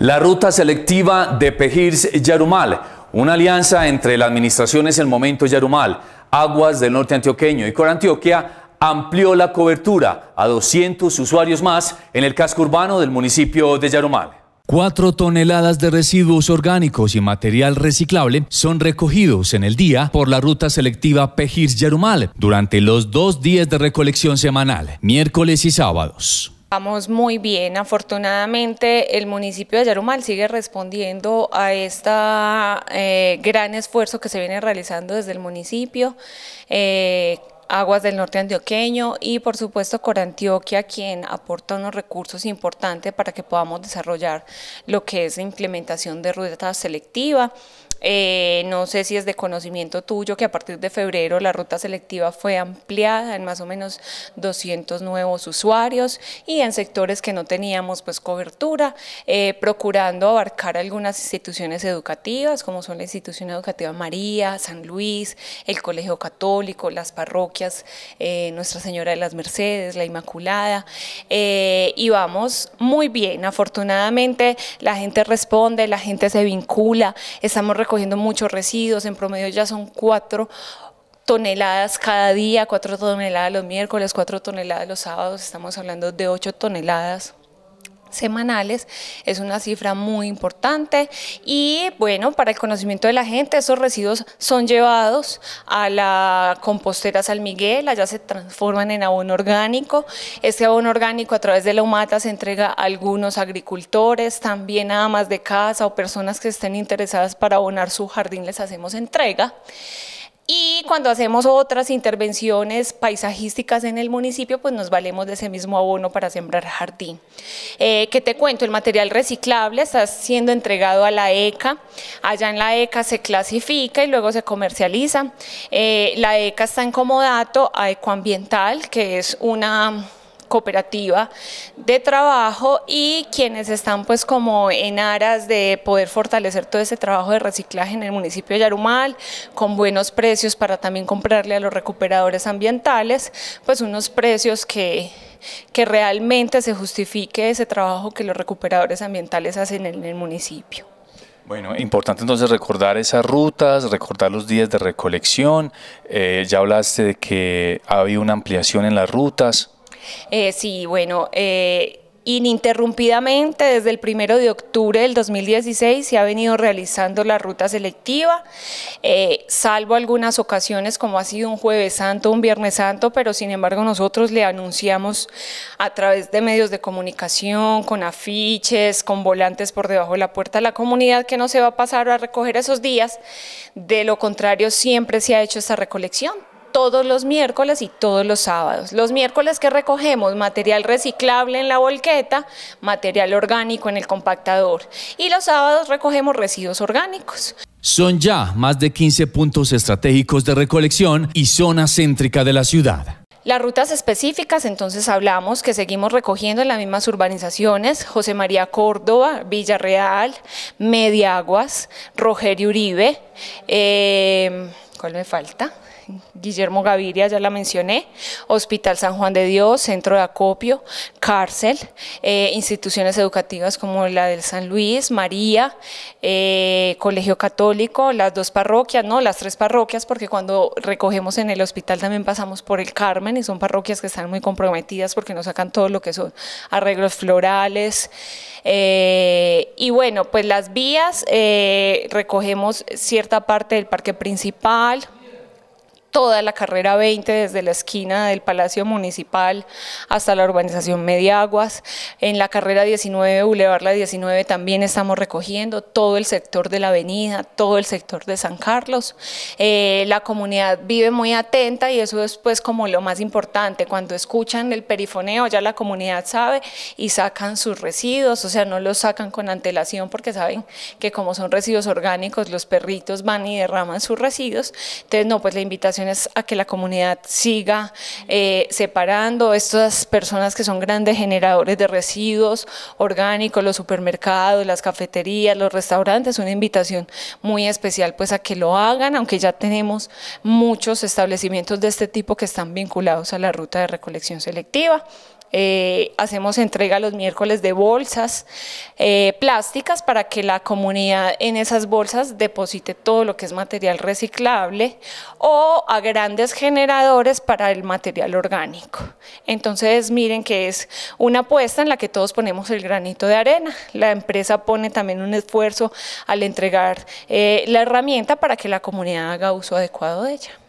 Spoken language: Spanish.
La ruta selectiva de Pejirs-Yarumal, una alianza entre la administración El Momento Yarumal, Aguas del Norte Antioqueño y Corantioquia amplió la cobertura a 200 usuarios más en el casco urbano del municipio de Yarumal. Cuatro toneladas de residuos orgánicos y material reciclable son recogidos en el día por la ruta selectiva Pejirs-Yarumal durante los dos días de recolección semanal, miércoles y sábados. Vamos muy bien, afortunadamente el municipio de Yarumal sigue respondiendo a este gran esfuerzo que se viene realizando desde el municipio. Eh, Aguas del Norte Antioqueño y por supuesto Corantioquia, quien aporta unos recursos importantes para que podamos desarrollar lo que es la implementación de ruta selectiva eh, no sé si es de conocimiento tuyo que a partir de febrero la ruta selectiva fue ampliada en más o menos 200 nuevos usuarios y en sectores que no teníamos pues cobertura, eh, procurando abarcar algunas instituciones educativas como son la institución educativa María, San Luis, el Colegio Católico, las parroquias, eh, Nuestra Señora de las Mercedes, la Inmaculada y vamos muy bien, afortunadamente la gente responde, la gente se vincula, estamos recogiendo muchos residuos, en promedio ya son cuatro toneladas cada día, cuatro toneladas los miércoles, cuatro toneladas los sábados, estamos hablando de ocho toneladas semanales es una cifra muy importante y bueno para el conocimiento de la gente esos residuos son llevados a la compostera San Miguel allá se transforman en abono orgánico este abono orgánico a través de la humata se entrega a algunos agricultores también a amas de casa o personas que estén interesadas para abonar su jardín les hacemos entrega y cuando hacemos otras intervenciones paisajísticas en el municipio, pues nos valemos de ese mismo abono para sembrar jardín. Eh, ¿Qué te cuento? El material reciclable está siendo entregado a la ECA. Allá en la ECA se clasifica y luego se comercializa. Eh, la ECA está en comodato a Ecoambiental, que es una cooperativa de trabajo y quienes están pues como en aras de poder fortalecer todo ese trabajo de reciclaje en el municipio de Yarumal, con buenos precios para también comprarle a los recuperadores ambientales, pues unos precios que, que realmente se justifique ese trabajo que los recuperadores ambientales hacen en el municipio. Bueno, importante entonces recordar esas rutas, recordar los días de recolección. Eh, ya hablaste de que había una ampliación en las rutas, eh, sí, bueno. Eh, ininterrumpidamente desde el primero de octubre del 2016 se ha venido realizando la ruta selectiva, eh, salvo algunas ocasiones como ha sido un jueves santo, un viernes santo, pero sin embargo nosotros le anunciamos a través de medios de comunicación, con afiches, con volantes por debajo de la puerta a la comunidad que no se va a pasar a recoger esos días, de lo contrario siempre se ha hecho esta recolección todos los miércoles y todos los sábados. Los miércoles que recogemos material reciclable en la volqueta, material orgánico en el compactador y los sábados recogemos residuos orgánicos. Son ya más de 15 puntos estratégicos de recolección y zona céntrica de la ciudad. Las rutas específicas, entonces hablamos que seguimos recogiendo en las mismas urbanizaciones, José María Córdoba, Villarreal, Mediaguas, Rogerio Uribe, eh, ¿Cuál me falta? Guillermo Gaviria, ya la mencioné, Hospital San Juan de Dios, Centro de Acopio, Cárcel, eh, instituciones educativas como la del San Luis, María, eh, Colegio Católico, las dos parroquias, no, las tres parroquias, porque cuando recogemos en el hospital también pasamos por el Carmen y son parroquias que están muy comprometidas porque nos sacan todo lo que son arreglos florales. Eh, y bueno, pues las vías, recogemos cierta parte del parque principal, toda la carrera 20, desde la esquina del Palacio Municipal hasta la urbanización Mediaguas. En la carrera 19, Boulevard La 19, también estamos recogiendo todo el sector de la avenida, todo el sector de San Carlos. Eh, la comunidad vive muy atenta y eso es pues como lo más importante. Cuando escuchan el perifoneo, ya la comunidad sabe y sacan sus residuos, o sea, no los sacan con antelación porque saben que como son residuos orgánicos, los perritos van y derraman sus residuos. Entonces, no, pues la invitación a que la comunidad siga eh, separando estas personas que son grandes generadores de residuos orgánicos, los supermercados, las cafeterías, los restaurantes, una invitación muy especial pues a que lo hagan, aunque ya tenemos muchos establecimientos de este tipo que están vinculados a la ruta de recolección selectiva. Eh, hacemos entrega los miércoles de bolsas eh, plásticas para que la comunidad en esas bolsas deposite todo lo que es material reciclable o a grandes generadores para el material orgánico. Entonces miren que es una apuesta en la que todos ponemos el granito de arena. La empresa pone también un esfuerzo al entregar eh, la herramienta para que la comunidad haga uso adecuado de ella.